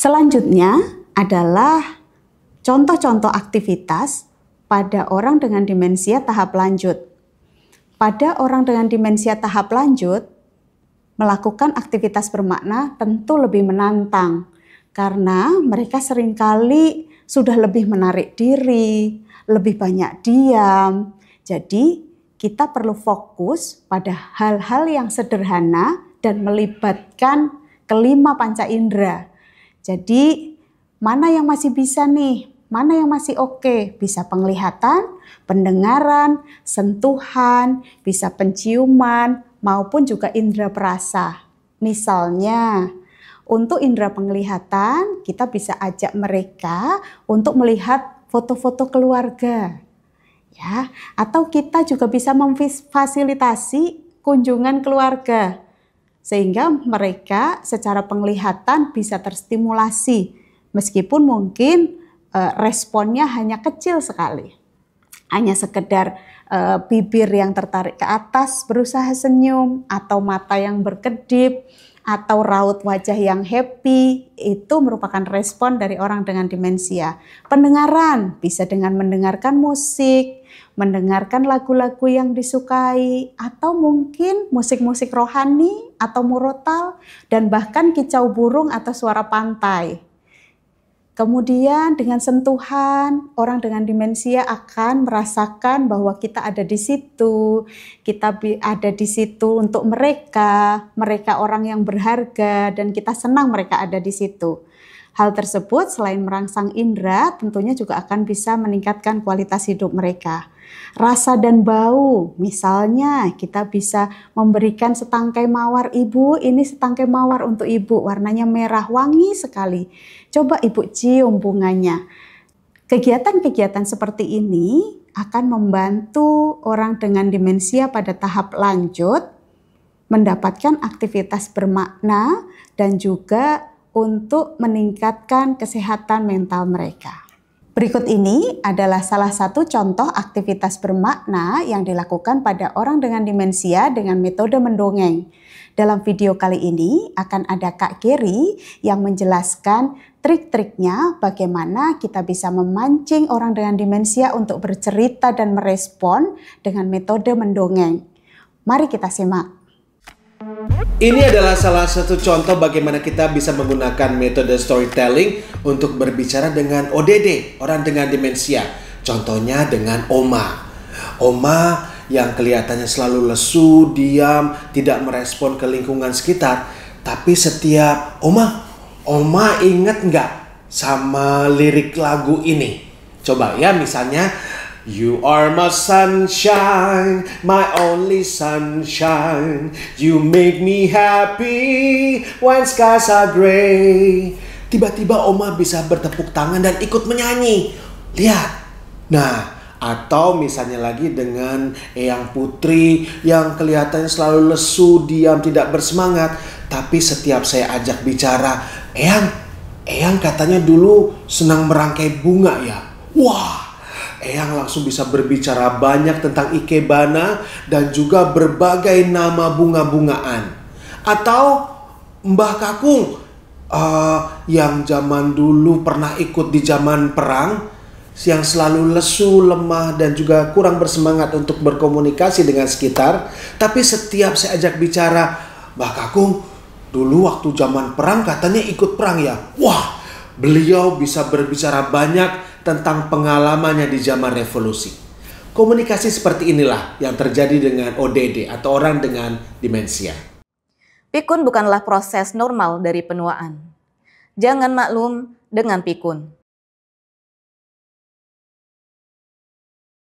Selanjutnya adalah contoh-contoh aktivitas pada orang dengan demensia tahap lanjut. Pada orang dengan demensia tahap lanjut, melakukan aktivitas bermakna tentu lebih menantang karena mereka seringkali sudah lebih menarik diri, lebih banyak diam. Jadi, kita perlu fokus pada hal-hal yang sederhana dan melibatkan kelima panca indera jadi mana yang masih bisa nih? Mana yang masih oke? Okay? Bisa penglihatan, pendengaran, sentuhan, bisa penciuman, maupun juga indera perasa. Misalnya, untuk indera penglihatan, kita bisa ajak mereka untuk melihat foto-foto keluarga. Ya, atau kita juga bisa memfasilitasi kunjungan keluarga sehingga mereka secara penglihatan bisa terstimulasi meskipun mungkin eh, responnya hanya kecil sekali hanya sekedar e, bibir yang tertarik ke atas berusaha senyum atau mata yang berkedip atau raut wajah yang happy itu merupakan respon dari orang dengan demensia. Pendengaran bisa dengan mendengarkan musik, mendengarkan lagu-lagu yang disukai atau mungkin musik-musik rohani atau murotal dan bahkan kicau burung atau suara pantai. Kemudian dengan sentuhan, orang dengan demensia akan merasakan bahwa kita ada di situ, kita ada di situ untuk mereka, mereka orang yang berharga dan kita senang mereka ada di situ. Hal tersebut selain merangsang indera, tentunya juga akan bisa meningkatkan kualitas hidup mereka. Rasa dan bau, misalnya kita bisa memberikan setangkai mawar ibu, ini setangkai mawar untuk ibu, warnanya merah wangi sekali. Coba ibu cium bunganya. Kegiatan-kegiatan seperti ini akan membantu orang dengan demensia pada tahap lanjut mendapatkan aktivitas bermakna dan juga untuk meningkatkan kesehatan mental mereka. Berikut ini adalah salah satu contoh aktivitas bermakna yang dilakukan pada orang dengan demensia dengan metode mendongeng. Dalam video kali ini akan ada Kak Giri yang menjelaskan trik-triknya bagaimana kita bisa memancing orang dengan demensia untuk bercerita dan merespon dengan metode mendongeng. Mari kita simak. Ini adalah salah satu contoh bagaimana kita bisa menggunakan metode storytelling untuk berbicara dengan ODD, orang dengan demensia. Contohnya dengan Oma. Oma yang kelihatannya selalu lesu, diam, tidak merespon ke lingkungan sekitar. Tapi setiap Oma, Oma inget nggak sama lirik lagu ini? Coba ya misalnya You are my sunshine, my only sunshine. You make me happy when skies are gray. Tiba-tiba Oma bisa bertepuk tangan dan ikut menyanyi. Lihat. Nah, atau misalnya lagi dengan Eyang Putri yang kelihatan selalu lesu, diam, tidak bersemangat. Tapi setiap saya ajak bicara, Eyang, Eyang katanya dulu senang merangkai bunga ya. Wah, Eyang langsung bisa berbicara banyak tentang Ikebana dan juga berbagai nama bunga-bungaan. Atau Mbah Kakung uh, yang zaman dulu pernah ikut di zaman perang yang selalu lesu, lemah, dan juga kurang bersemangat untuk berkomunikasi dengan sekitar. Tapi setiap saya ajak bicara, Mbah Kakung, dulu waktu zaman perang katanya ikut perang ya. Wah, beliau bisa berbicara banyak tentang pengalamannya di zaman revolusi. Komunikasi seperti inilah yang terjadi dengan ODD atau orang dengan demensia. Pikun bukanlah proses normal dari penuaan. Jangan maklum dengan pikun.